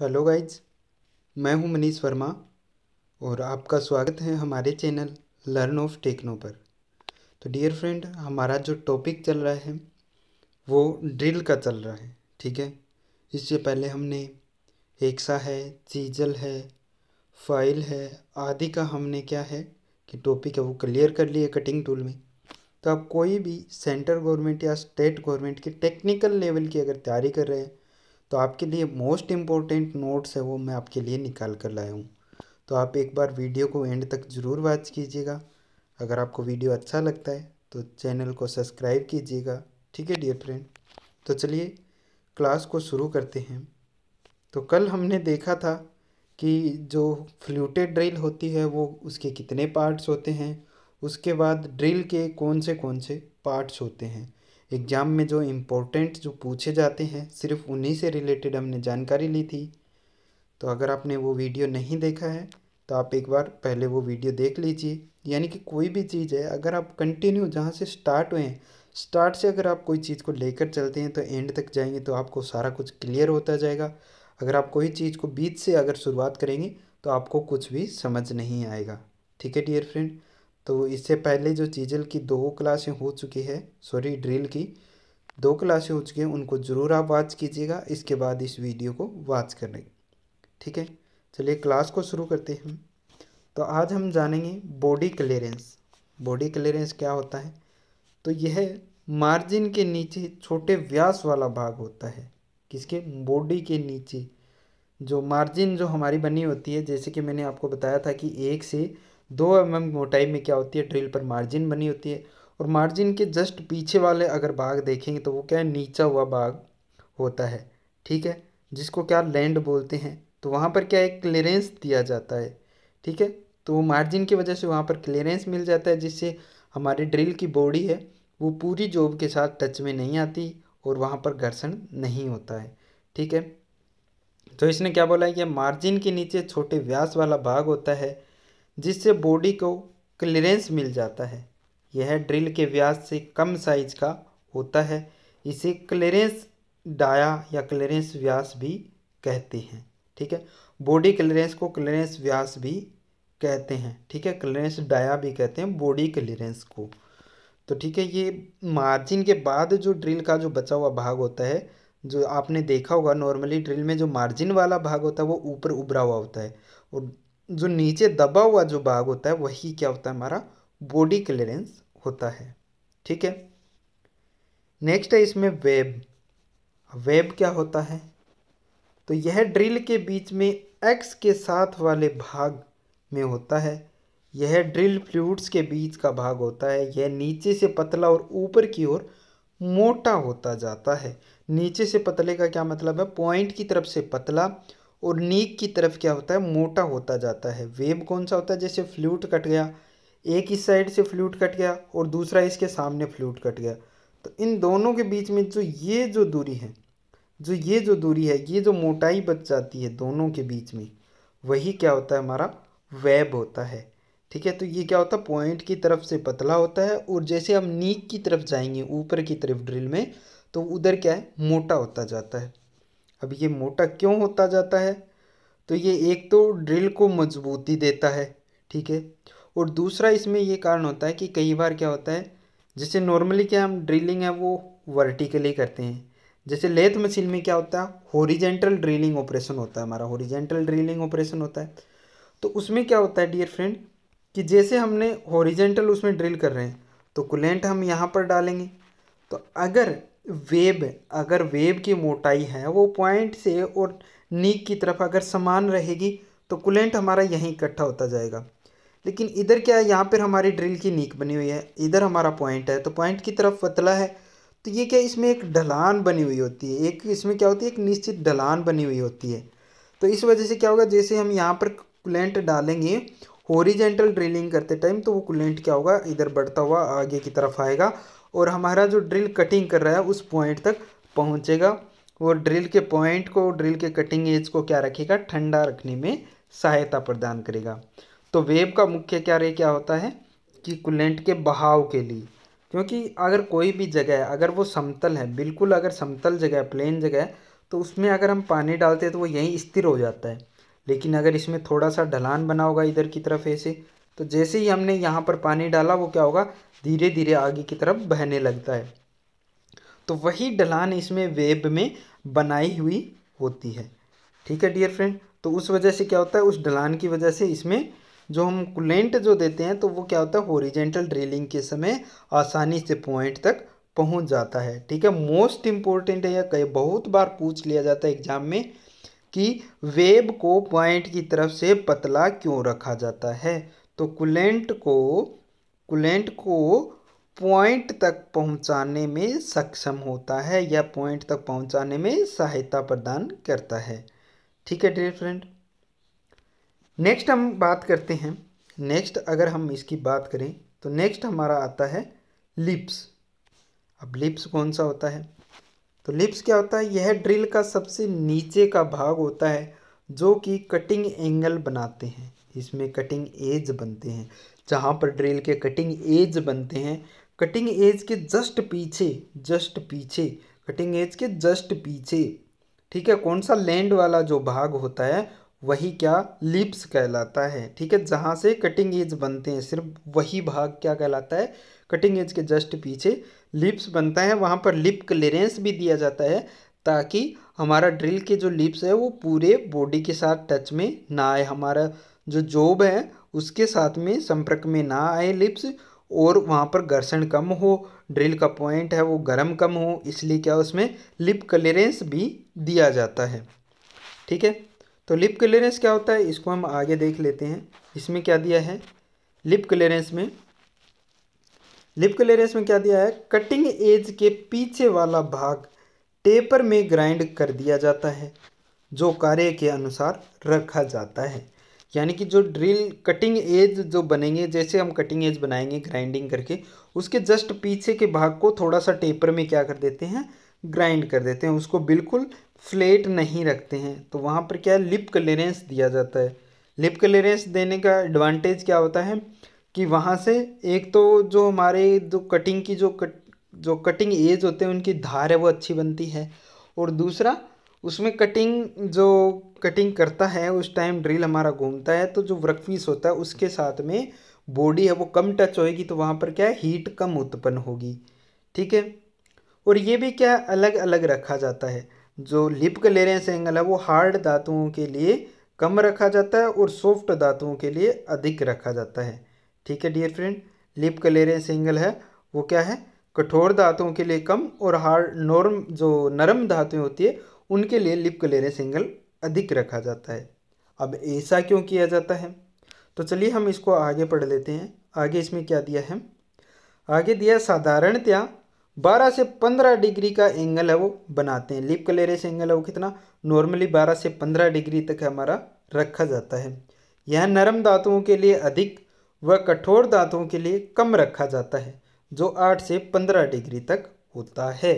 hello guys मैं हूं मनीष वर्मा और आपका स्वागत है हमारे चैनल लर्न ऑफ टेक्नो पर तो डियर फ्रेंड हमारा जो टॉपिक चल रहा है वो ड्रिल का चल रहा है ठीक है इससे पहले हमने एक्सा है चीजल है फाइल है आदि का हमने क्या है कि टॉपिक है वो क्लियर कर लिए कटिंग टूल में तो आप कोई भी सेंट्रल गवर्नमेंट या स्टेट गवर्नमेंट की टेक्निकल लेवल की अगर तैयारी कर रहे हैं तो आपके लिए मोस्ट इम्पोर्टेंट नोट्स है वो मैं आपके लिए निकाल कर लाया हूँ तो आप एक बार वीडियो को एंड तक ज़रूर वॉच कीजिएगा अगर आपको वीडियो अच्छा लगता है तो चैनल को सब्सक्राइब कीजिएगा ठीक है डियर फ्रेंड तो चलिए क्लास को शुरू करते हैं तो कल हमने देखा था कि जो फ्लूटेड ड्रिल होती है वो उसके कितने पार्ट्स होते हैं उसके बाद ड्रिल के कौन से कौन से पार्ट्स होते हैं एग्ज़ाम में जो इम्पोर्टेंट जो पूछे जाते हैं सिर्फ उन्हीं से रिलेटेड हमने जानकारी ली थी तो अगर आपने वो वीडियो नहीं देखा है तो आप एक बार पहले वो वीडियो देख लीजिए यानी कि कोई भी चीज़ है अगर आप कंटिन्यू जहाँ से स्टार्ट हुए हैं स्टार्ट से अगर आप कोई चीज़ को लेकर चलते हैं तो एंड तक जाएंगे तो आपको सारा कुछ क्लियर होता जाएगा अगर आप कोई चीज़ को बीच से अगर शुरुआत करेंगे तो आपको कुछ भी समझ नहीं आएगा ठीक है डियर फ्रेंड तो इससे पहले जो चीजल की दो क्लासें हो चुकी है सॉरी ड्रिल की दो क्लासें हो चुकी हैं उनको ज़रूर आप वॉच कीजिएगा इसके बाद इस वीडियो को वॉच करने ठीक है चलिए क्लास को शुरू करते हैं तो आज हम जानेंगे बॉडी क्लियरेंस बॉडी क्लियरेंस क्या होता है तो यह मार्जिन के नीचे छोटे व्यास वाला भाग होता है किसके बॉडी के नीचे जो मार्जिन जो हमारी बनी होती है जैसे कि मैंने आपको बताया था कि एक से दो एम mm मोटाई में क्या होती है ड्रिल पर मार्जिन बनी होती है और मार्जिन के जस्ट पीछे वाले अगर बाग देखेंगे तो वो क्या है नीचा हुआ बाग होता है ठीक है जिसको क्या लैंड बोलते हैं तो वहाँ पर क्या एक क्लियरेंस दिया जाता है ठीक है तो वो मार्जिन की वजह से वहाँ पर क्लियरेंस मिल जाता है जिससे हमारी ड्रिल की बॉडी है वो पूरी जॉब के साथ टच में नहीं आती और वहाँ पर घर्षण नहीं होता है ठीक है तो इसने क्या बोला है कि मार्जिन के नीचे छोटे व्यास वाला भाग होता है जिससे बॉडी को क्लियरेंस मिल जाता है यह ड्रिल के व्यास से कम साइज का होता है इसे क्लियरेंस डाया या क्लियरेंस व्यास भी कहते हैं ठीक है बॉडी क्लियरेंस को क्लियरेंस व्यास भी कहते हैं ठीक है क्लियरेंस डाया भी कहते हैं बॉडी क्लियरेंस को तो ठीक है ये मार्जिन के बाद जो ड्रिल का जो बचा हुआ भाग होता है जो आपने देखा होगा नॉर्मली ड्रिल में जो मार्जिन वाला भाग होता है वो ऊपर उभरा हुआ होता है और जो नीचे दबा हुआ जो भाग होता है वही क्या होता है हमारा बॉडी क्लियरेंस होता है ठीक है नेक्स्ट है इसमें वेब वेब क्या होता है तो यह ड्रिल के बीच में एक्स के साथ वाले भाग में होता है यह ड्रिल फ्लूड्स के बीच का भाग होता है यह नीचे से पतला और ऊपर की ओर मोटा होता जाता है नीचे से पतले का क्या मतलब है पॉइंट की तरफ से पतला और नीक की तरफ क्या होता है मोटा होता जाता है वेब कौन सा होता है जैसे फ्लूट कट गया एक इस साइड से फ्लूट कट गया और दूसरा इसके सामने फ्लूट कट गया तो इन दोनों के बीच में जो ये जो दूरी है जो ये जो दूरी है ये जो मोटाई बच जाती है दोनों के बीच में वही क्या होता है हमारा वेब होता है ठीक है तो ये क्या होता है पॉइंट की तरफ से पतला होता है और जैसे हम नीक की तरफ जाएंगे ऊपर की तरफ ड्रिल में तो उधर क्या है मोटा होता जाता है अब ये मोटा क्यों होता जाता है तो ये एक तो ड्रिल को मजबूती देता है ठीक है और दूसरा इसमें ये कारण होता है कि कई बार क्या होता है जैसे नॉर्मली क्या हम ड्रिलिंग है वो वर्टिकली करते हैं जैसे लेथ मशीन में क्या होता है होरिजेंटल ड्रिलिंग ऑपरेशन होता है हमारा होरिजेंटल ड्रिलिंग ऑपरेशन होता है तो उसमें क्या होता है डियर फ्रेंड कि जैसे हमने होरिजेंटल उसमें ड्रिल कर रहे हैं तो कुलेंट हम यहाँ पर डालेंगे तो अगर वेब अगर वेब की मोटाई है वो पॉइंट से और नीक की तरफ अगर समान रहेगी तो कुलेंट हमारा यहीं इकट्ठा होता जाएगा लेकिन इधर क्या है यहाँ पर हमारी ड्रिल की नीक बनी हुई है इधर हमारा पॉइंट है तो पॉइंट की तरफ पतला है तो ये क्या इसमें एक ढलान बनी हुई होती है एक इसमें क्या होती है एक निश्चित ढलान बनी हुई होती है तो इस वजह से क्या होगा जैसे हम यहाँ पर कुलेंट डालेंगे होरिजेंटल ड्रिलिंग करते टाइम तो वो कुलेंट क्या होगा इधर बढ़ता हुआ आगे की तरफ आएगा और हमारा जो ड्रिल कटिंग कर रहा है उस पॉइंट तक पहुँचेगा और ड्रिल के पॉइंट को ड्रिल के कटिंग एज को क्या रखेगा ठंडा रखने में सहायता प्रदान करेगा तो वेब का मुख्य क्या रे क्या होता है कि कुलेंट के बहाव के लिए क्योंकि अगर कोई भी जगह है अगर वो समतल है बिल्कुल अगर समतल जगह है प्लेन जगह है तो उसमें अगर हम पानी डालते हैं तो वो यहीं स्थिर हो जाता है लेकिन अगर इसमें थोड़ा सा ढलान बना होगा इधर की तरफ ऐसे तो जैसे ही हमने यहाँ पर पानी डाला वो क्या होगा धीरे धीरे आगे की तरफ बहने लगता है तो वही ढलान इसमें वेब में बनाई हुई होती है ठीक है डियर फ्रेंड तो उस वजह से क्या होता है उस ढलान की वजह से इसमें जो हम कुलेंट जो देते हैं तो वो क्या होता है होरिजेंटल ड्रिलिंग के समय आसानी से पॉइंट तक पहुंच जाता है ठीक है मोस्ट इम्पोर्टेंट है या कई बहुत बार पूछ लिया जाता है एग्जाम में कि वेब को पॉइंट की तरफ से पतला क्यों रखा जाता है तो कुलेंट को कुलेंट को पॉइंट तक पहुंचाने में सक्षम होता है या पॉइंट तक पहुंचाने में सहायता प्रदान करता है ठीक है डियर फ्रेंड नेक्स्ट हम बात करते हैं नेक्स्ट अगर हम इसकी बात करें तो नेक्स्ट हमारा आता है लिप्स अब लिप्स कौन सा होता है तो लिप्स क्या होता है यह ड्रिल का सबसे नीचे का भाग होता है जो कि कटिंग एंगल बनाते हैं इसमें कटिंग एज बनते हैं जहाँ पर ड्रिल के कटिंग एज बनते हैं कटिंग एज के जस्ट पीछे जस्ट पीछे कटिंग एज के जस्ट पीछे ठीक है कौन सा लैंड वाला जो भाग होता है वही क्या लिप्स कहलाता है ठीक है जहाँ से कटिंग एज बनते हैं सिर्फ वही भाग क्या कहलाता है कटिंग एज के जस्ट पीछे लिप्स बनता है वहाँ पर लिप क्लियरेंस भी दिया जाता है ताकि हमारा ड्रिल के जो लिप्स है वो पूरे बॉडी के साथ टच में ना आए हमारा जो जॉब है उसके साथ में संपर्क में ना आए लिप्स और वहाँ पर घर्षण कम हो ड्रिल का पॉइंट है वो गर्म कम हो इसलिए क्या उसमें लिप क्लियरेंस भी दिया जाता है ठीक है तो लिप क्लियरेंस क्या होता है इसको हम आगे देख लेते हैं इसमें क्या दिया है लिप क्लियरेंस में लिप क्लियरेंस में क्या दिया है कटिंग एज के पीछे वाला भाग टेपर में ग्राइंड कर दिया जाता है जो कार्य के अनुसार रखा जाता है यानी कि जो ड्रिल कटिंग एज जो बनेंगे जैसे हम कटिंग एज बनाएंगे ग्राइंडिंग करके उसके जस्ट पीछे के भाग को थोड़ा सा टेपर में क्या कर देते हैं ग्राइंड कर देते हैं उसको बिल्कुल फ्लेट नहीं रखते हैं तो वहाँ पर क्या लिप क्लियरेंस दिया जाता है लिप क्लियरेंस देने का एडवांटेज क्या होता है कि वहाँ से एक तो जो हमारे जो कटिंग की जो कट जो कटिंग एज होते हैं उनकी धार है वो अच्छी बनती है और दूसरा उसमें कटिंग जो कटिंग करता है उस टाइम ड्रिल हमारा घूमता है तो जो वर्क पीस होता है उसके साथ में बॉडी है वो कम टच होएगी तो वहाँ पर क्या है हीट कम उत्पन्न होगी ठीक है और ये भी क्या अलग अलग रखा जाता है जो लिप क्लियरेंस एंगल है वो हार्ड धातुओं के लिए कम रखा जाता है और सॉफ्ट धातुओं के लिए अधिक रखा जाता है ठीक है dear friend lip clearance angle है वो क्या है कठोर धातुओं के लिए कम और हार्ड नॉर्म जो नरम धातुएं होती है उनके लिए लिप क्लियरेंस एंगल अधिक रखा जाता है अब ऐसा क्यों किया जाता है तो चलिए हम इसको आगे पढ़ लेते हैं आगे इसमें क्या दिया है आगे दिया साधारणतया 12 से 15 डिग्री का एंगल है वो बनाते हैं लिप क्लेरेस एंगल है वो कितना नॉर्मली 12 से 15 डिग्री तक हमारा रखा जाता है यह नरम दांतों के लिए अधिक व कठोर दांतों के लिए कम रखा जाता है जो 8 से 15 डिग्री तक होता है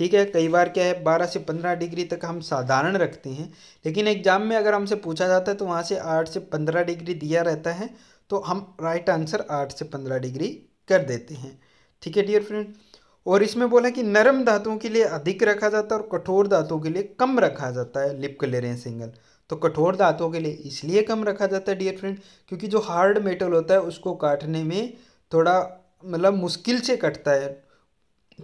ठीक है कई बार क्या है बारह से पंद्रह डिग्री तक हम साधारण रखते हैं लेकिन एग्ज़ाम में अगर हमसे पूछा जाता है तो वहाँ से आठ से पंद्रह डिग्री दिया रहता है तो हम राइट आंसर आठ से पंद्रह डिग्री कर देते हैं ठीक है डियर फ्रेंड और इसमें बोला कि नरम धातुओं के लिए अधिक रखा जाता है और कठोर धातुओं के लिए कम रखा जाता है लिप क्लियरें सिंगल तो कठोर धातुओं के लिए इसलिए कम रखा जाता है डियर फ्रेंड क्योंकि जो हार्ड मेटल होता है उसको काटने में थोड़ा मतलब मुश्किल से कटता है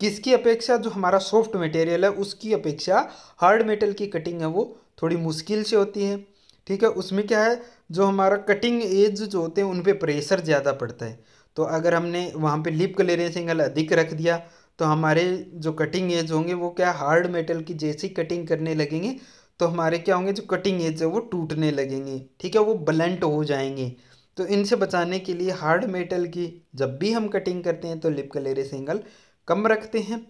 किसकी अपेक्षा जो हमारा सॉफ्ट मटेरियल है उसकी अपेक्षा हार्ड मेटल की कटिंग है वो थोड़ी मुश्किल से होती है ठीक है उसमें क्या है जो हमारा कटिंग एज जो होते हैं उन पर प्रेशर ज़्यादा पड़ता है तो अगर हमने वहाँ पे लिप क्लियरेंस एंगल अधिक रख दिया तो हमारे जो कटिंग एज होंगे वो क्या हार्ड मेटल की जैसी कटिंग करने लगेंगे तो हमारे क्या होंगे जो कटिंग एज है वो टूटने लगेंगे ठीक है वो ब्लेंट हो जाएंगे तो इनसे बचाने के लिए हार्ड मेटल की जब भी हम कटिंग करते हैं तो लिप क्लियरेंस एंगल कम रखते हैं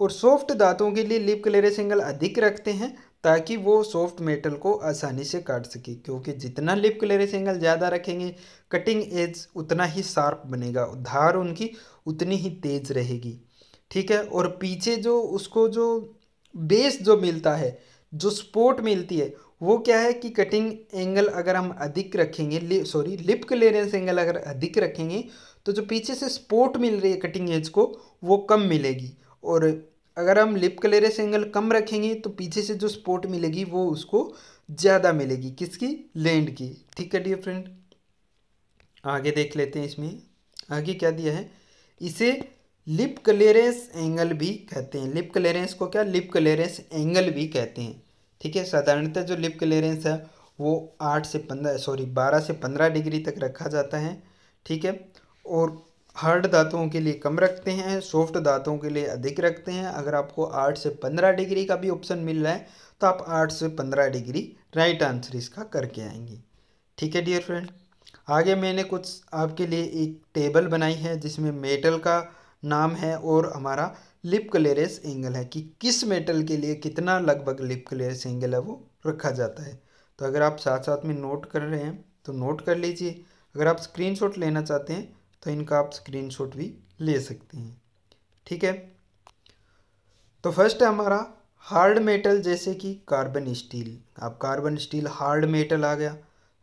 और सॉफ्ट दांतों के लिए लिप क्लेरेस एंगल अधिक रखते हैं ताकि वो सॉफ्ट मेटल को आसानी से काट सके क्योंकि जितना लिप क्लेरेस एंगल ज़्यादा रखेंगे कटिंग एज उतना ही शार्प बनेगा धार उनकी उतनी ही तेज़ रहेगी ठीक है और पीछे जो उसको जो बेस जो मिलता है जो स्पोर्ट मिलती है वो क्या है कि कटिंग एंगल अगर हम अधिक रखेंगे सॉरी लिप क्लेरेंस एंगल अगर अधिक रखेंगे तो जो पीछे से स्पोर्ट मिल रही है कटिंग एज को वो कम मिलेगी और अगर हम लिप क्लेरेस एंगल कम रखेंगे तो पीछे से जो स्पोर्ट मिलेगी वो उसको ज़्यादा मिलेगी किसकी लैंड की ठीक है डियर फ्रेंड आगे देख लेते हैं इसमें आगे क्या दिया है इसे लिप क्लेरेंस एंगल भी कहते हैं लिप क्लेरेंस को क्या लिप क्लेरेंस एंगल भी कहते हैं ठीक है साधारणतः जो लिप क्लेरेंस है वो आठ से पंद्रह सॉरी बारह से पंद्रह डिग्री तक रखा जाता है ठीक है और हार्ड दांतों के लिए कम रखते हैं सॉफ्ट दांतों के लिए अधिक रखते हैं अगर आपको आठ से पंद्रह डिग्री का भी ऑप्शन मिल रहा है तो आप आठ से पंद्रह डिग्री राइट आंसर इसका करके आएंगे ठीक है डियर फ्रेंड आगे मैंने कुछ आपके लिए एक टेबल बनाई है जिसमें मेटल का नाम है और हमारा लिप क्लेरेस एंगल है कि किस मेटल के लिए कितना लगभग लिप क्लेरेस एंगल है वो रखा जाता है तो अगर आप साथ साथ में नोट कर रहे हैं तो नोट कर लीजिए अगर आप स्क्रीनशॉट लेना चाहते हैं तो इनका आप स्क्रीनशॉट भी ले सकते हैं ठीक है तो फर्स्ट है हमारा हार्ड मेटल जैसे कि कार्बन स्टील आप कार्बन स्टील हार्ड मेटल आ गया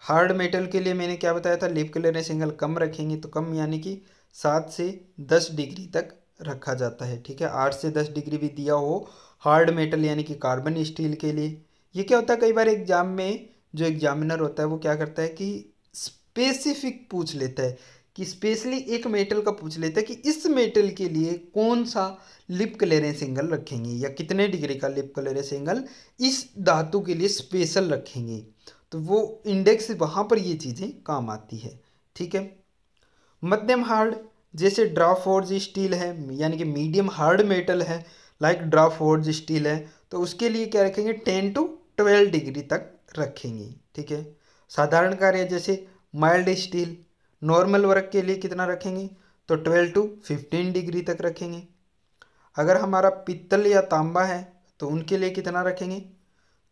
हार्ड मेटल के लिए मैंने क्या बताया था लिप कलर सिंगल कम रखेंगे तो कम यानी कि सात से दस डिग्री तक रखा जाता है ठीक है आठ से दस डिग्री भी दिया हो हार्ड मेटल यानी कि कार्बन स्टील के लिए ये क्या होता है कई बार एग्जाम में जो एग्जामिनर होता है वो क्या करता है कि स्पेसिफिक पूछ लेता है कि स्पेशली एक मेटल का पूछ लेते हैं कि इस मेटल के लिए कौन सा लिप क्लेरेंस एंगल रखेंगे या कितने डिग्री का लिप क्लेरेंस एंगल इस धातु के लिए स्पेशल रखेंगे तो वो इंडेक्स वहाँ पर ये चीज़ें काम आती है ठीक है मध्यम हार्ड जैसे ड्राफोर्ज स्टील है यानी कि मीडियम हार्ड मेटल है लाइक ड्राफोर्ज स्टील है तो उसके लिए क्या रखेंगे टेन टू ट्वेल्व डिग्री तक रखेंगे ठीक है साधारण कार्य जैसे माइल्ड स्टील नॉर्मल वर्क के लिए कितना रखेंगे तो ट्वेल्व टू फिफ्टीन डिग्री तक रखेंगे अगर हमारा पित्तल या तांबा है तो उनके लिए कितना रखेंगे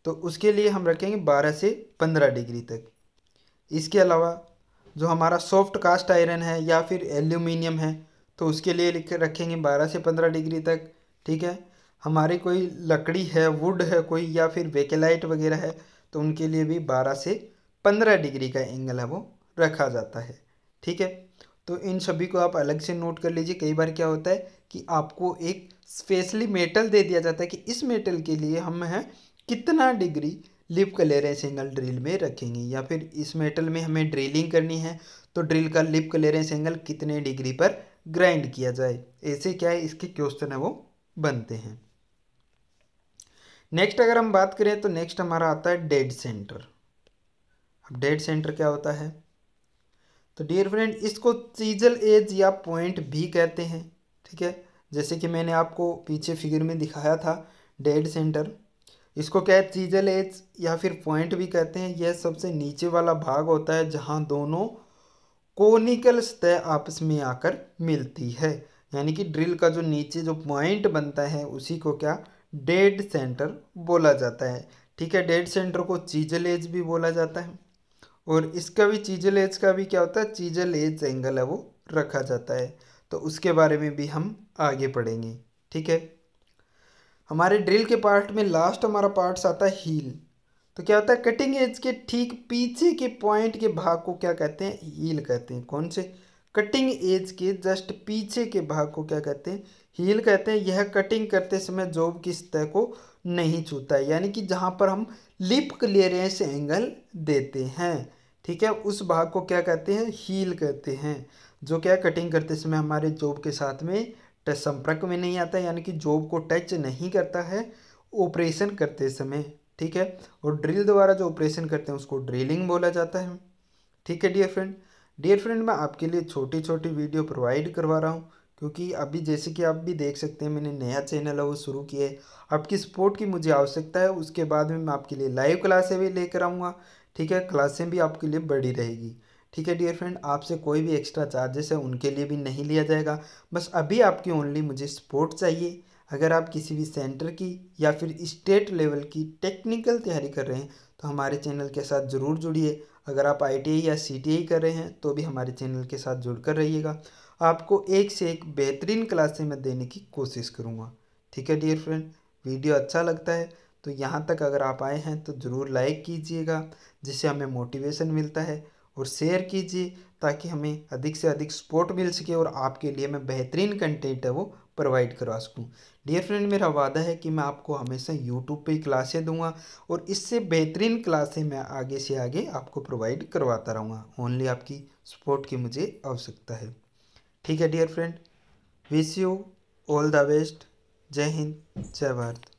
तो उसके लिए हम रखेंगे बारह से पंद्रह डिग्री तक इसके अलावा जो हमारा सॉफ्ट कास्ट आयरन है या फिर एल्यूमिनियम है तो उसके लिए लिख रखेंगे बारह से पंद्रह डिग्री तक ठीक है हमारी कोई लकड़ी है वुड है कोई या फिर वेकेलाइट वगैरह है तो उनके लिए भी बारह से पंद्रह डिग्री का एंगल है वो रखा जाता है ठीक है तो इन सभी को आप अलग से नोट कर लीजिए कई बार क्या होता है कि आपको एक स्पेशली मेटल दे दिया जाता है कि इस मेटल के लिए हम हैं कितना डिग्री लिप कलर है सिंगल ड्रिल में रखेंगे या फिर इस मेटल में हमें ड्रिलिंग करनी है तो ड्रिल का लिप का ले सिंगल कितने डिग्री पर ग्राइंड किया जाए ऐसे क्या है इसके क्वेश्चन है वो बनते हैं नेक्स्ट अगर हम बात करें तो नेक्स्ट हमारा आता है डेड सेंटर अब डेड सेंटर क्या होता है तो डियर फ्रेंड इसको सीजल एज या पॉइंट भी कहते हैं ठीक है जैसे कि मैंने आपको पीछे फिगर में दिखाया था डेड सेंटर इसको क्या है सीजल एज या फिर पॉइंट भी कहते हैं यह सबसे नीचे वाला भाग होता है जहाँ दोनों कोनिकल सतह आपस में आकर मिलती है यानी कि ड्रिल का जो नीचे जो पॉइंट बनता है उसी को क्या डेड सेंटर बोला जाता है ठीक है डेड सेंटर को चीजल एज भी बोला जाता है और इसका भी चीजल एज का भी क्या होता है चीजल एज एंगल है वो रखा जाता है तो उसके बारे में भी हम आगे पढ़ेंगे ठीक है हमारे ड्रिल के पार्ट में लास्ट हमारा पार्ट्स आता है हील तो क्या होता है कटिंग एज के ठीक पीछे के पॉइंट के भाग को क्या कहते हैं हील कहते हैं कौन से कटिंग एज के जस्ट पीछे के भाग को क्या कहते हैं हील कहते हैं यह कटिंग करते समय जॉब की सतह को नहीं छूता है यानी कि जहाँ पर हम लिप क्लियरेंस एंगल देते हैं ठीक है उस भाग को क्या कहते हैं हील कहते हैं जो क्या कटिंग करते समय हमारे जॉब के साथ में टच संपर्क में नहीं आता यानी कि जॉब को टच नहीं करता है ऑपरेशन करते समय ठीक है और ड्रिल द्वारा जो ऑपरेशन करते हैं उसको ड्रिलिंग बोला जाता है ठीक है डियर फ्रेंड डियर फ्रेंड मैं आपके लिए छोटी छोटी वीडियो प्रोवाइड करवा रहा हूँ क्योंकि अभी जैसे कि आप भी देख सकते हैं मैंने नया चैनल है वो शुरू किया है आपकी सपोर्ट की मुझे आवश्यकता है उसके बाद में मैं आपके लिए लाइव क्लासे भी लेकर आऊँगा ठीक है क्लासें भी आपके लिए बड़ी रहेगी ठीक है डियर फ्रेंड आपसे कोई भी एक्स्ट्रा चार्जेस है उनके लिए भी नहीं लिया जाएगा बस अभी आपकी ओनली मुझे सपोर्ट चाहिए अगर आप किसी भी सेंटर की या फिर स्टेट लेवल की टेक्निकल तैयारी कर रहे हैं तो हमारे चैनल के साथ ज़रूर जुड़िए अगर आप आई या सी कर रहे हैं तो भी हमारे चैनल के साथ जुड़ रहिएगा आपको एक से एक बेहतरीन क्लासें मैं देने की कोशिश करूँगा ठीक है डियर फ्रेंड वीडियो अच्छा लगता है तो यहाँ तक अगर आप आए हैं तो ज़रूर लाइक कीजिएगा जिससे हमें मोटिवेशन मिलता है और शेयर कीजिए ताकि हमें अधिक से अधिक सपोर्ट मिल सके और आपके लिए मैं बेहतरीन कंटेंट है वो प्रोवाइड करवा सकूँ डियर फ्रेंड मेरा वादा है कि मैं आपको हमेशा यूट्यूब पे क्लासें दूंगा और इससे बेहतरीन क्लासें मैं आगे से आगे आपको प्रोवाइड करवाता रहूँगा ओनली आपकी सपोर्ट की मुझे आवश्यकता है ठीक है dear friend wish you all the best जय हिंद जय भारत